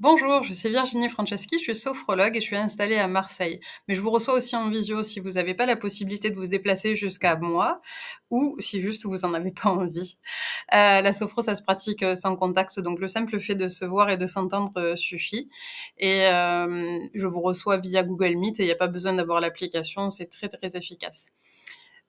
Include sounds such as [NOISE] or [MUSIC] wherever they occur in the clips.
Bonjour, je suis Virginie Franceschi, je suis sophrologue et je suis installée à Marseille. Mais je vous reçois aussi en visio si vous n'avez pas la possibilité de vous déplacer jusqu'à moi ou si juste vous n'en avez pas envie. Euh, la sophro, ça se pratique euh, sans contact, donc le simple fait de se voir et de s'entendre euh, suffit. Et je vous reçois via Google Meet et il n'y a pas besoin d'avoir l'application, c'est très très efficace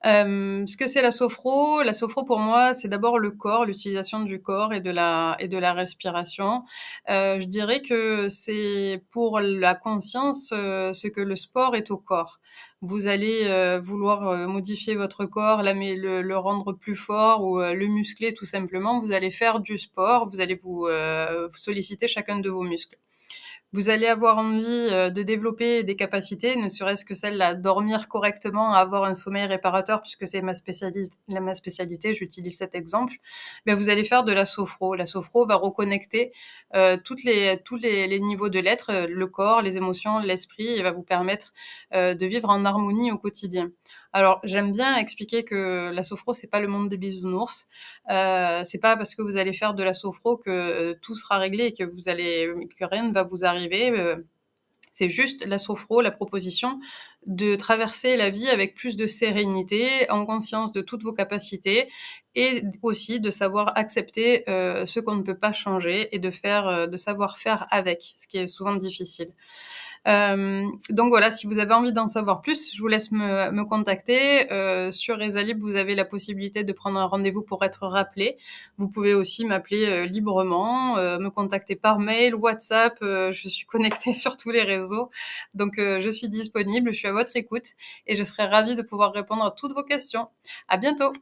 ce que c'est la sophro La sophro pour moi, c'est d'abord le corps, l'utilisation du corps et de la et de la respiration. Euh, je dirais que c'est pour la conscience euh, ce que le sport est au corps. Vous allez euh, vouloir modifier votre corps, le, le, rendre plus fort ou le muscler tout simplement. Vous allez faire du sport, vous allez vous solliciter chacun de vos muscles vous allez avoir envie euh, de développer des capacités, ne serait-ce que celle à dormir correctement, à avoir un sommeil réparateur, puisque c'est ma, ma spécialité, j'utilise cet exemple, Mais ben, vous allez faire de la sophro. La sophro va reconnecter euh, toutes les, tous les, niveaux de l'être, euh, le corps, les émotions, l'esprit, et va vous permettre de vivre en harmonie au quotidien. Alors, j'aime bien expliquer que la sophro, c'est pas le monde des bisounours. Euh, c'est pas parce que vous allez faire de la sophro que tout sera réglé et que vous allez que rien ne va vous arriver euh, c'est juste la sophro, la proposition de traverser la vie avec plus de sérénité, en conscience de toutes vos capacités et aussi de savoir accepter euh, ce qu'on ne peut pas changer et de faire, euh, de savoir faire avec, ce qui est souvent difficile. Euh, donc voilà, si vous avez envie d'en savoir plus, je vous laisse me, contacter. Euh, sur Resalib, vous avez la possibilité de prendre un rendez-vous pour être rappelé. Vous pouvez aussi m'appeler euh, librement, me contacter par mail, WhatsApp. je suis connectée [LAUGHS] sur tous les réseaux. Donc je suis disponible, je suis à votre écoute et je serai ravie de pouvoir répondre à toutes vos questions. À bientôt!